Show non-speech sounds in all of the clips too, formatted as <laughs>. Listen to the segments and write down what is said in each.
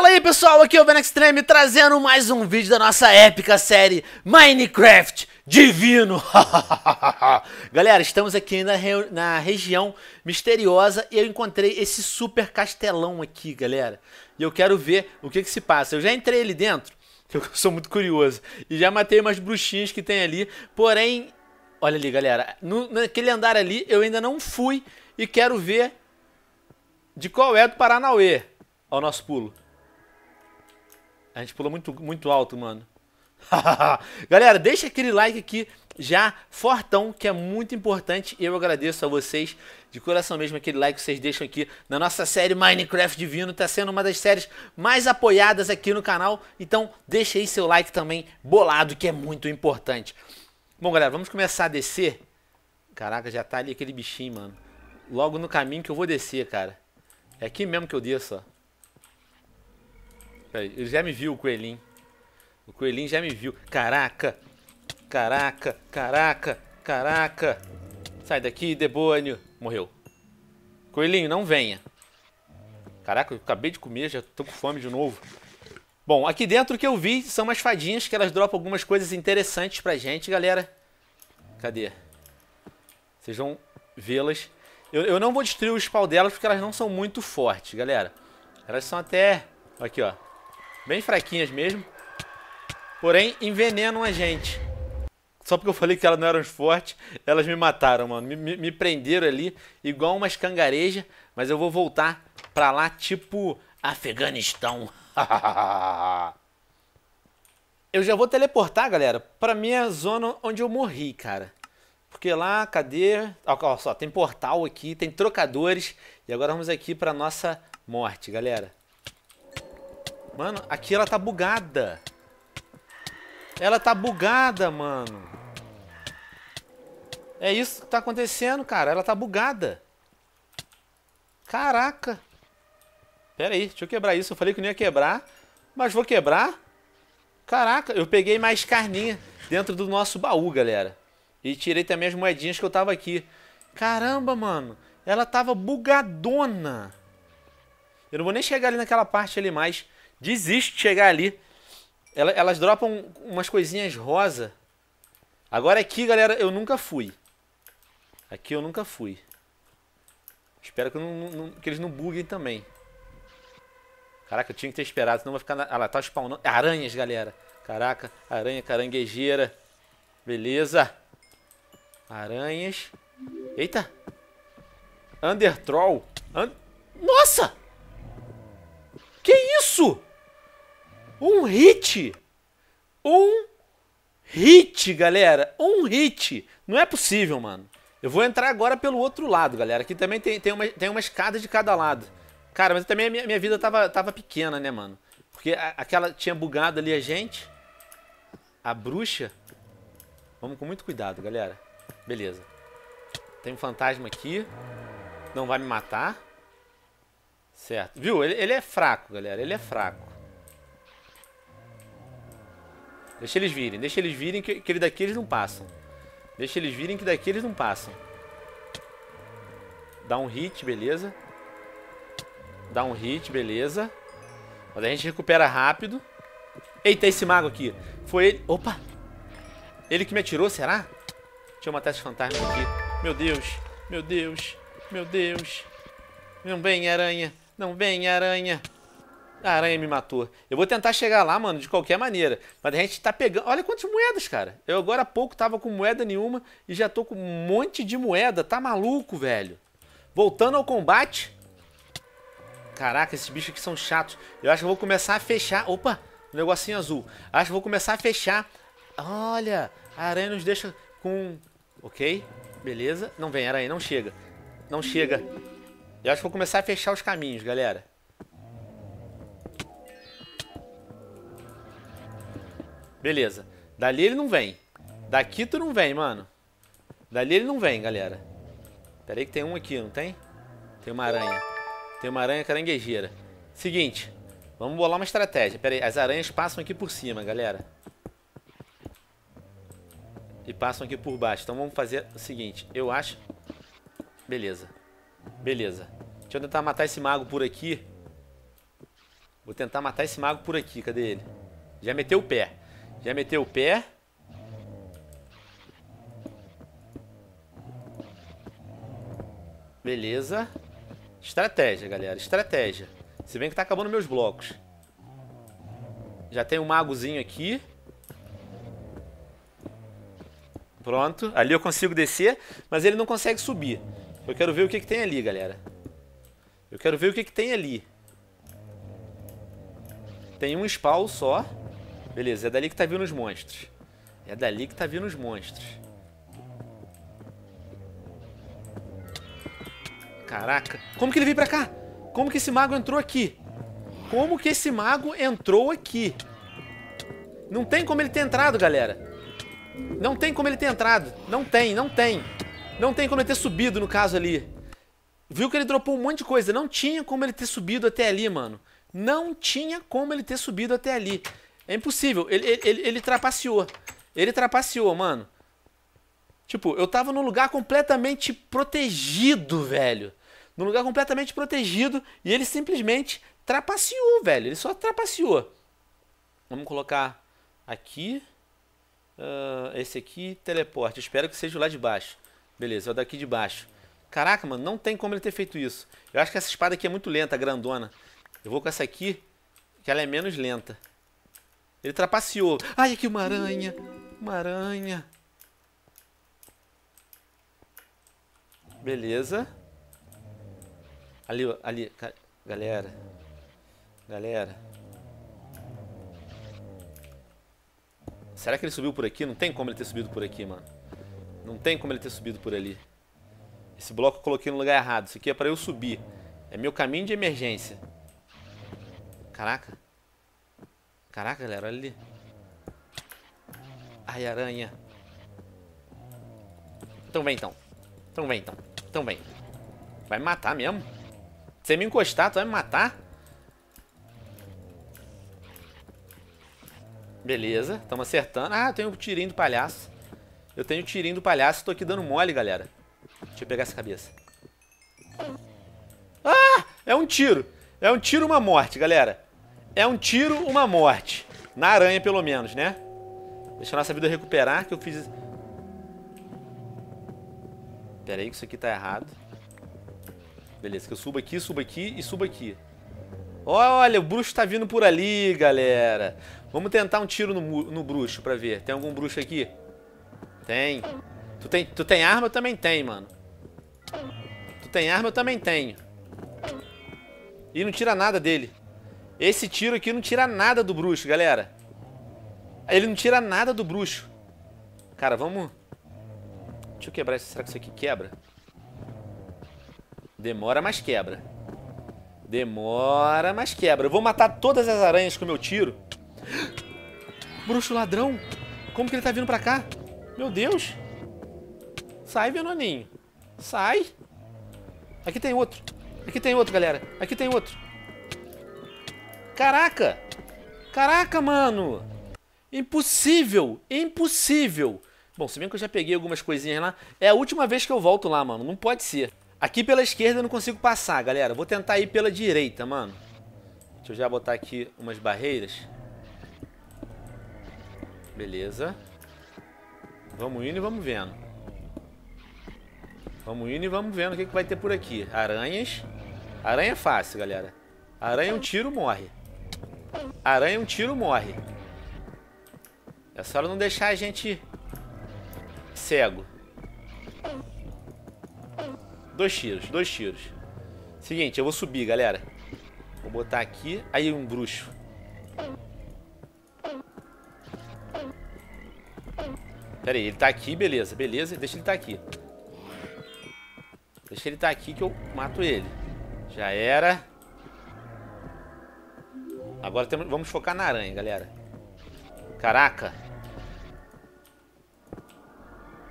Fala aí pessoal, aqui é o Ben Extreme trazendo mais um vídeo da nossa épica série Minecraft Divino. <laughs> Galera, estamos aqui na, na região misteriosa e eu encontrei esse super castelão aqui, galera. E eu quero ver o que que se passa. Eu já entrei ali dentro, que <laughs> eu sou muito curioso, e já matei umas bruxinhas que tem ali, porém... Olha ali, galera, no... naquele andar ali eu ainda não fui e quero ver de qual é do Paranauê. Olha o nosso pulo. A gente pulou muito, muito alto, mano. <laughs> Galera, deixa aquele like aqui já fortão, que é muito importante. Eu agradeço a vocês de coração mesmo aquele like que vocês deixam aqui na nossa série Minecraft Divino. Tá sendo uma das séries mais apoiadas aqui no canal. Então, deixa aí seu like também bolado, que é muito importante. Bom, galera, vamos começar a descer. Caraca, já tá ali aquele bichinho, mano. Logo no caminho que eu vou descer, cara. É aqui mesmo que eu desço, ó ele já me viu o coelhinho. O coelhinho já me viu. Caraca! Caraca! Caraca! Caraca! Sai daqui, debônio! Morreu. Coelhinho, não venha. Caraca, eu acabei de comer, já tô com fome de novo. Bom, aqui dentro o que eu vi são umas fadinhas que elas dropam algumas coisas interessantes pra gente, galera. Cadê? Vocês vão vê-las. Eu, eu não vou destruir o spawn delas porque elas não são muito fortes, galera. Elas são até... Aqui, ó. Bem fraquinhas mesmo. Porém, envenenam a gente. Só porque eu falei que elas não eram fortes, elas me mataram, mano. Me, me, me prenderam ali, igual umas cangarejas. Mas eu vou voltar pra lá, tipo Afeganistão. <laughs> eu já vou teleportar, galera, pra minha zona onde eu morri, cara. Porque lá, cadê? Olha só, tem portal aqui, tem trocadores. E agora vamos aqui pra nossa morte, galera. Mano, aqui ela tá bugada. Ela tá bugada, mano. É isso que tá acontecendo, cara. Ela tá bugada. Caraca. Pera aí, deixa eu quebrar isso. Eu falei que não ia quebrar, mas vou quebrar. Caraca, eu peguei mais carninha dentro do nosso baú, galera. E tirei também as moedinhas que eu tava aqui. Caramba, mano. Ela tava bugadona. Eu não vou nem chegar ali naquela parte ali mais desiste de chegar ali. Elas, elas dropam umas coisinhas rosa. Agora aqui, galera, eu nunca fui. Aqui eu nunca fui. Espero que, não, não, que eles não buguem também. Caraca, eu tinha que ter esperado, senão vai ficar... Na... Ah lá, tá spawnando. Aranhas, galera. Caraca, aranha caranguejeira. Beleza. Aranhas. Eita. Undertroll. And... Nossa! Que isso? Um hit! Um hit, galera! Um hit! Não é possível, mano. Eu vou entrar agora pelo outro lado, galera. Aqui também tem, tem, uma, tem uma escada de cada lado. Cara, mas também a minha, minha vida tava, tava pequena, né, mano? Porque a, aquela tinha bugado ali a gente. A bruxa. Vamos com muito cuidado, galera. Beleza. Tem um fantasma aqui. Não vai me matar. Certo. Viu? Ele, ele é fraco, galera. Ele é fraco. Deixa eles virem, deixa eles virem que, que daqui eles não passam. Deixa eles virem que daqui eles não passam. Dá um hit, beleza. Dá um hit, beleza. Mas a gente recupera rápido. Eita, esse mago aqui. Foi ele... Opa! Ele que me atirou, será? Deixa eu matar esse fantasma aqui. Meu Deus, meu Deus, meu Deus. Não vem, aranha. Não vem, aranha. A aranha me matou. Eu vou tentar chegar lá, mano, de qualquer maneira. Mas a gente tá pegando. Olha quantas moedas, cara. Eu agora há pouco tava com moeda nenhuma e já tô com um monte de moeda. Tá maluco, velho. Voltando ao combate. Caraca, esses bichos aqui são chatos. Eu acho que eu vou começar a fechar. Opa, um negocinho azul. Acho que eu vou começar a fechar. Olha, a aranha nos deixa com. Ok, beleza. Não vem, aranha, não chega. Não chega. Eu acho que eu vou começar a fechar os caminhos, galera. Beleza. Dali ele não vem. Daqui tu não vem, mano. Dali ele não vem, galera. Pera aí que tem um aqui, não tem? Tem uma aranha. Tem uma aranha caranguejeira. Seguinte, vamos bolar uma estratégia. Pera aí, as aranhas passam aqui por cima, galera. E passam aqui por baixo. Então vamos fazer o seguinte, eu acho... Beleza. Beleza. Deixa eu tentar matar esse mago por aqui. Vou tentar matar esse mago por aqui, cadê ele? Já meteu o pé. Já meteu o pé. Beleza. Estratégia, galera. Estratégia. Se bem que tá acabando meus blocos. Já tem um magozinho aqui. Pronto. Ali eu consigo descer, mas ele não consegue subir. Eu quero ver o que, que tem ali, galera. Eu quero ver o que, que tem ali. Tem um spawn só. Beleza, é dali que tá vindo os monstros. É dali que tá vindo os monstros. Caraca. Como que ele veio pra cá? Como que esse mago entrou aqui? Como que esse mago entrou aqui? Não tem como ele ter entrado, galera. Não tem como ele ter entrado. Não tem, não tem. Não tem como ele ter subido, no caso, ali. Viu que ele dropou um monte de coisa. Não tinha como ele ter subido até ali, mano. Não tinha como ele ter subido até ali. É impossível. Ele, ele, ele trapaceou. Ele trapaceou, mano. Tipo, eu tava num lugar completamente protegido, velho. Num lugar completamente protegido e ele simplesmente trapaceou, velho. Ele só trapaceou. Vamos colocar aqui. Uh, esse aqui, teleporte. Espero que seja o lá de baixo. Beleza, é o daqui de baixo. Caraca, mano, não tem como ele ter feito isso. Eu acho que essa espada aqui é muito lenta, grandona. Eu vou com essa aqui, que ela é menos lenta. Ele trapaceou. Ai, aqui uma aranha. Uma aranha. Beleza. Ali, ali. Galera. Galera. Será que ele subiu por aqui? Não tem como ele ter subido por aqui, mano. Não tem como ele ter subido por ali. Esse bloco eu coloquei no lugar errado. Isso aqui é pra eu subir. É meu caminho de emergência. Caraca. Caraca, galera, olha ali. Ai, aranha. Tão bem, então. Tão bem, então. Tão bem. Vai me matar mesmo? Se me encostar, tu vai me matar? Beleza, estamos acertando. Ah, eu tenho o um tirinho do palhaço. Eu tenho o um tirinho do palhaço, tô aqui dando mole, galera. Deixa eu pegar essa cabeça. Ah! É um tiro. É um tiro uma morte, galera. É um tiro, uma morte. Na aranha, pelo menos, né? Deixa a nossa vida recuperar, que eu fiz... Pera aí que isso aqui tá errado. Beleza, que eu subo aqui, subo aqui e subo aqui. Olha, o bruxo tá vindo por ali, galera. Vamos tentar um tiro no, no bruxo pra ver. Tem algum bruxo aqui? Tem. Tu tem, tu tem arma? Eu também tenho, mano. Tu tem arma? Eu também tenho. E não tira nada dele. Esse tiro aqui não tira nada do bruxo, galera. Ele não tira nada do bruxo. Cara, vamos... Deixa eu quebrar isso. Será que isso aqui quebra? Demora, mas quebra. Demora, mas quebra. Eu vou matar todas as aranhas com o meu tiro. <gasps> Bruxo ladrão. Como que ele tá vindo pra cá? Meu Deus. Sai, Venoninho. Sai. Aqui tem outro. Aqui tem outro, galera. Aqui tem outro. Caraca! Caraca, mano! Impossível! Impossível! Bom, se bem que eu já peguei algumas coisinhas lá. É a última vez que eu volto lá, mano. Não pode ser. Aqui pela esquerda eu não consigo passar, galera. Vou tentar ir pela direita, mano. Deixa eu já botar aqui umas barreiras. Beleza. Vamos indo e vamos vendo. Vamos indo e vamos vendo o que, que vai ter por aqui. Aranhas. Aranha é fácil, galera. Aranha um tiro, morre. Aranha um tiro morre. É só não deixar a gente cego. Dois tiros, dois tiros. Seguinte, eu vou subir, galera. Vou botar aqui. Aí um bruxo. Pera aí, ele tá aqui, beleza, beleza. Deixa ele tá aqui. Deixa ele tá aqui que eu mato ele. Já era. Agora temos, vamos focar na aranha, galera. Caraca.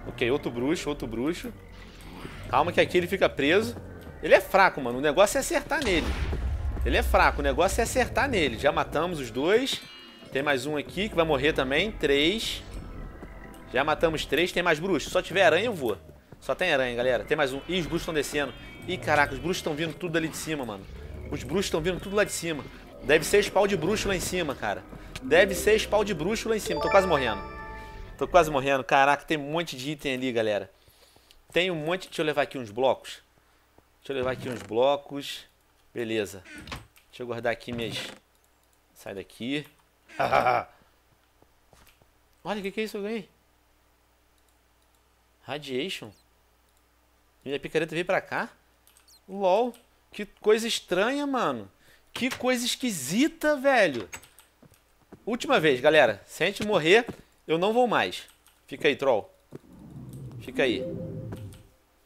Ok, outro bruxo, outro bruxo. Calma que aqui ele fica preso. Ele é fraco, mano. O negócio é acertar nele. Ele é fraco. O negócio é acertar nele. Já matamos os dois. Tem mais um aqui que vai morrer também. Três. Já matamos três. Tem mais bruxo. Só tiver aranha, eu vou. Só tem aranha, galera. Tem mais um. Ih, os bruxos estão descendo. Ih, caraca. Os bruxos estão vindo tudo ali de cima, mano. Os bruxos estão vindo tudo lá de cima. Deve ser spawn de bruxo lá em cima, cara. Deve ser spawn de bruxo lá em cima. Tô quase morrendo. Tô quase morrendo. Caraca, tem um monte de item ali, galera. Tem um monte... Deixa eu levar aqui uns blocos. Deixa eu levar aqui uns blocos. Beleza. Deixa eu guardar aqui minhas... Sai daqui. <laughs> Olha, o que, que é isso que eu ganhei? Radiation? Minha picareta veio pra cá? LOL. Que coisa estranha, mano. Que coisa esquisita, velho. Última vez, galera. Se a gente morrer, eu não vou mais. Fica aí, troll. Fica aí.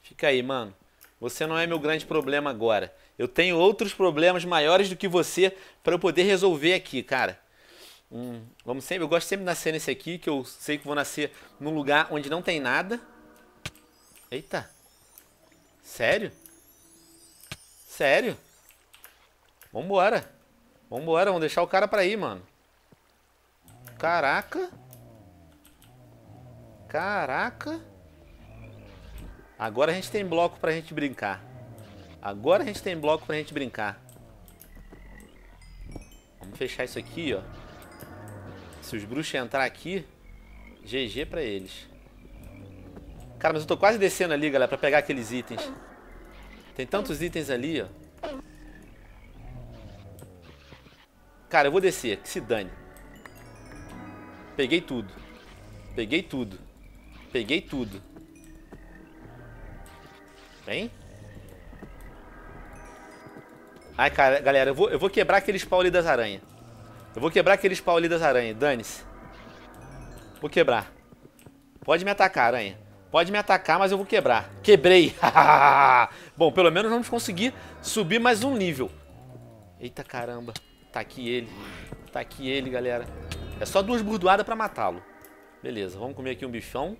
Fica aí, mano. Você não é meu grande problema agora. Eu tenho outros problemas maiores do que você para eu poder resolver aqui, cara. Hum, vamos sempre, eu gosto sempre de nascer nesse aqui, que eu sei que vou nascer num lugar onde não tem nada. Eita. Sério? Sério? Vambora. Vambora, vamos deixar o cara pra ir, mano. Caraca. Caraca. Agora a gente tem bloco pra gente brincar. Agora a gente tem bloco pra gente brincar. Vamos fechar isso aqui, ó. Se os bruxos entrar aqui, GG pra eles. Cara, mas eu tô quase descendo ali, galera, pra pegar aqueles itens. Tem tantos itens ali, ó. Cara, eu vou descer, que se dane. Peguei tudo. Peguei tudo. Peguei tudo. Vem. Ai, cara, galera, eu vou, eu vou quebrar aquele spawn ali das aranhas. Eu vou quebrar aquele spawn ali das aranhas. Dane-se. Vou quebrar. Pode me atacar, aranha. Pode me atacar, mas eu vou quebrar. Quebrei. <laughs> Bom, pelo menos vamos conseguir subir mais um nível. Eita caramba. Tá aqui ele. Tá aqui ele, galera. É só duas burdoadas pra matá-lo. Beleza, vamos comer aqui um bichão.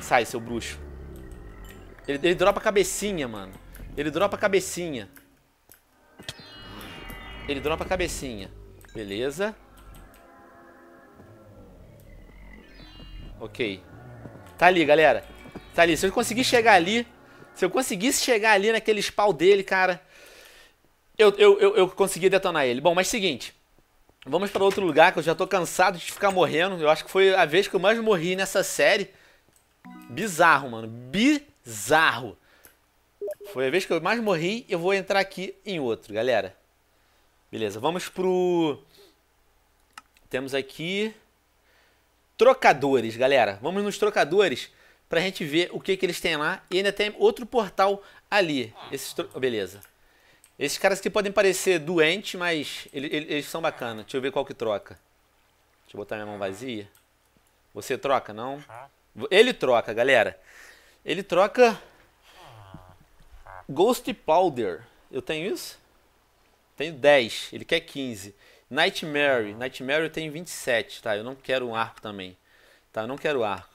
Sai, seu bruxo. Ele, ele dropa a cabecinha, mano. Ele dropa a cabecinha. Ele dropa a cabecinha. Beleza. Ok. Tá ali, galera. Tá ali. Se eu conseguir chegar ali, se eu conseguisse chegar ali naqueles pau dele, cara, eu, eu, eu, eu consegui detonar ele. Bom, mas seguinte. Vamos para outro lugar que eu já tô cansado de ficar morrendo. Eu acho que foi a vez que eu mais morri nessa série. Bizarro, mano. Bizarro. Foi a vez que eu mais morri. Eu vou entrar aqui em outro, galera. Beleza, vamos pro... Temos aqui... Trocadores, galera. Vamos nos trocadores para a gente ver o que, que eles têm lá. E ainda tem outro portal ali. Esses oh, beleza. Esses caras aqui podem parecer doentes, mas eles, eles são bacanas. Deixa eu ver qual que troca. Deixa eu botar minha mão vazia. Você troca, não? Ele troca, galera. Ele troca Ghost Powder. Eu tenho isso? Tenho 10. Ele quer 15. Nightmare. Nightmare eu tenho 27, tá? Eu não quero um arco também. Tá? Eu não quero arco.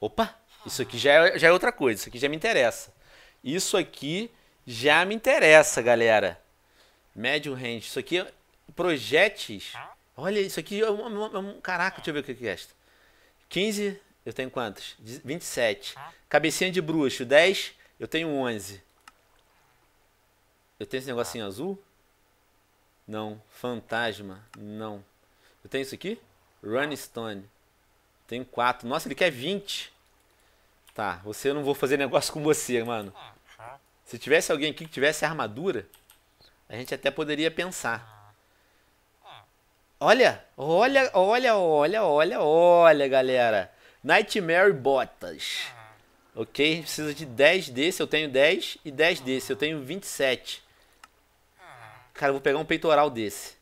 Opa! Isso aqui já é, já é outra coisa, isso aqui já me interessa. Isso aqui já me interessa, galera. Médio range, isso aqui é projetes. Olha, isso aqui é um, é um, é um, caraca, deixa eu ver o que é esta. 15, eu tenho quantos? 27. Cabecinha de bruxo, 10, eu tenho 11. Eu tenho esse negocinho azul? Não. Fantasma? Não. Eu tenho isso aqui? Runstone. Tenho 4. Nossa, ele quer 20. Tá, você eu não vou fazer negócio com você, mano. Se tivesse alguém aqui que tivesse armadura, a gente até poderia pensar. Ah. Olha, olha, olha, olha, olha, olha, galera. Nightmare Botas. Ah. Ok, precisa de 10 desse, eu tenho 10. E 10 ah. desse, eu tenho 27. Cara, eu vou pegar um peitoral desse.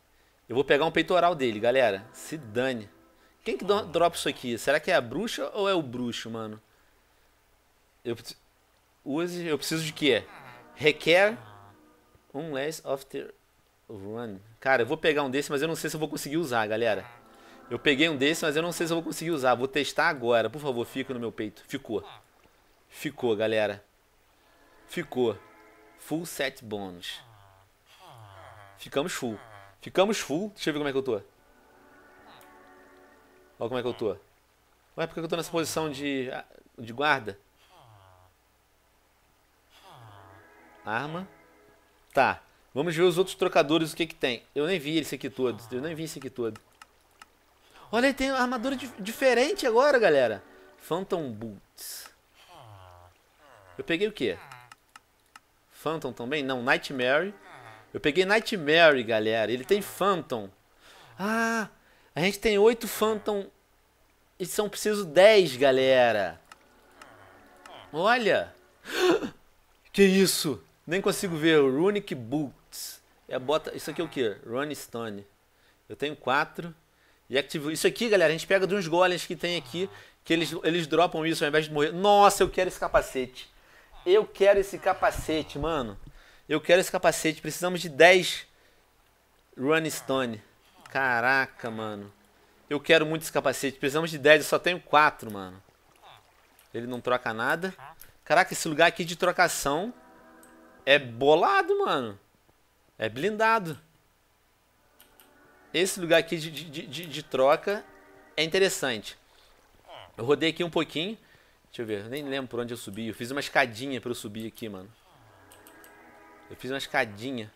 Eu vou pegar um peitoral dele, galera. Se dane. Quem que dropa isso aqui? Será que é a bruxa ou é o bruxo, mano? Eu, use, eu preciso de quê? Requer um less after run. Cara, eu vou pegar um desse, mas eu não sei se eu vou conseguir usar, galera. Eu peguei um desse, mas eu não sei se eu vou conseguir usar. Vou testar agora. Por favor, fica no meu peito. Ficou. Ficou, galera. Ficou. Full set bônus. Ficamos full. Ficamos full. Deixa eu ver como é que eu tô. Olha como é que eu tô. Ué, por que eu tô nessa posição de, ah, de guarda? Arma. Tá. Vamos ver os outros trocadores, o que que tem. Eu nem vi esse aqui todo. Eu nem vi esse aqui todo. Olha, ele tem armadura di diferente agora, galera. Phantom Boots. Eu peguei o quê? Phantom também? Não, Nightmare. Eu peguei Nightmare, galera. Ele tem Phantom. Ah, a gente tem oito Phantom. E são preciso 10, galera. Olha. <gasps> Que isso? Nem consigo ver. Runic Boots. É bota. Isso aqui é o quê? Ronnie Stone. Eu tenho quatro. E ativo. Isso aqui, galera, a gente pega de uns golems que tem aqui, que eles, eles dropam isso ao invés de morrer. Nossa, eu quero esse capacete. Eu quero esse capacete, mano. Eu quero esse capacete. Precisamos de 10 Run Stone. Caraca, mano. Eu quero muito esse capacete. Precisamos de 10, eu só tenho 4, mano. Ele não troca nada. Caraca, esse lugar aqui de trocação é bolado, mano. É blindado. Esse lugar aqui de, de, de, de troca é interessante. Eu rodei aqui um pouquinho. Deixa eu ver, eu nem lembro por onde eu subi. Eu fiz uma escadinha pra eu subir aqui, mano. Eu fiz uma escadinha.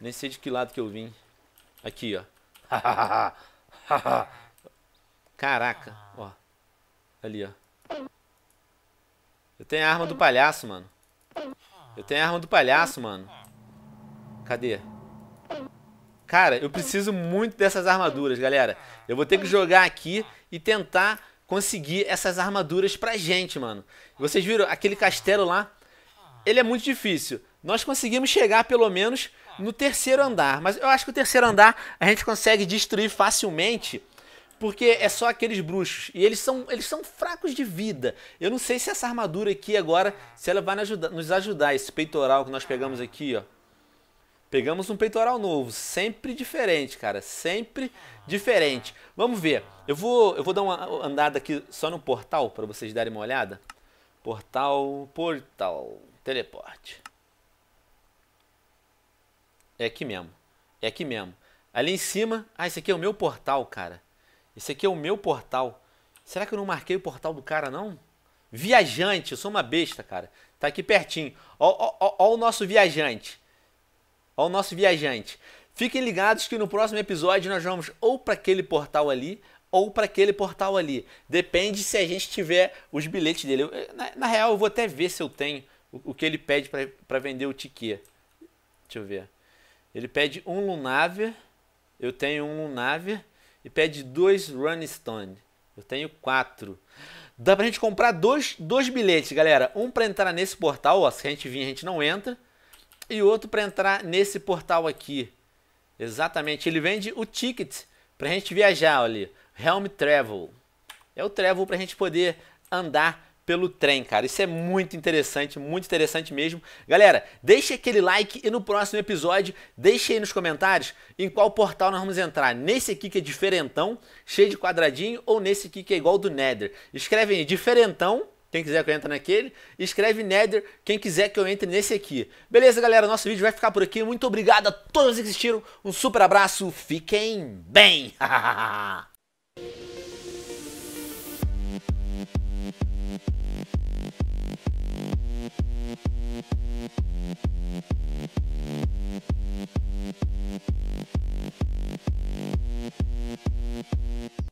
Nem sei de que lado que eu vim. Aqui, ó. <laughs> Caraca, ó. Ali, ó. Eu tenho a arma do palhaço, mano. Eu tenho a arma do palhaço, mano. Cadê? Cara, eu preciso muito dessas armaduras, galera. Eu vou ter que jogar aqui e tentar conseguir essas armaduras pra gente, mano. Vocês viram aquele castelo lá? Ele é muito difícil. Nós conseguimos chegar pelo menos no terceiro andar. Mas eu acho que o terceiro andar a gente consegue destruir facilmente porque é só aqueles bruxos. E eles são, eles são fracos de vida. Eu não sei se essa armadura aqui agora, se ela vai nos ajudar, esse peitoral que nós pegamos aqui, ó. Pegamos um peitoral novo, sempre diferente, cara, sempre diferente. Vamos ver. Eu vou, eu vou dar uma andada aqui só no portal para vocês darem uma olhada. Portal, portal, teleporte. É aqui mesmo. É aqui mesmo. Ali em cima, ah, esse aqui é o meu portal, cara. Esse aqui é o meu portal. Será que eu não marquei o portal do cara, não? Viajante, eu sou uma besta, cara. Tá aqui pertinho. Ó, ó, ó, o nosso viajante. Ó o nosso viajante. Fiquem ligados que no próximo episódio nós vamos ou para aquele portal ali ou para aquele portal ali. Depende se a gente tiver os bilhetes dele. Eu, na, na, real, eu vou até ver se eu tenho o, o que ele pede para vender o ticket. Deixa eu ver. Ele pede um Lunaver. Eu tenho um Lunaver e pede dois Rolling Stone. Eu tenho quatro. Dá pra gente comprar dois, dois bilhetes, galera. Um para entrar nesse portal, ó. Se a gente vir, a gente não entra. E outro para entrar nesse portal aqui. Exatamente. Ele vende o ticket pra gente viajar, olha ali. Helm Travel. É o travel pra gente poder andar pelo trem, cara. Isso é muito interessante, muito interessante mesmo. Galera, deixe aquele like e no próximo episódio, deixe aí nos comentários em qual portal nós vamos entrar. Nesse aqui que é diferentão, cheio de quadradinho, ou nesse aqui que é igual do Nether. Escreve aí, diferentão, quem quiser que eu entre naquele, escreve Nether, quem quiser que eu entre nesse aqui. Beleza, galera? Nosso vídeo vai ficar por aqui. Muito obrigado a todos que assistiram. Um super abraço, fiquem bem! <laughs> Thank you.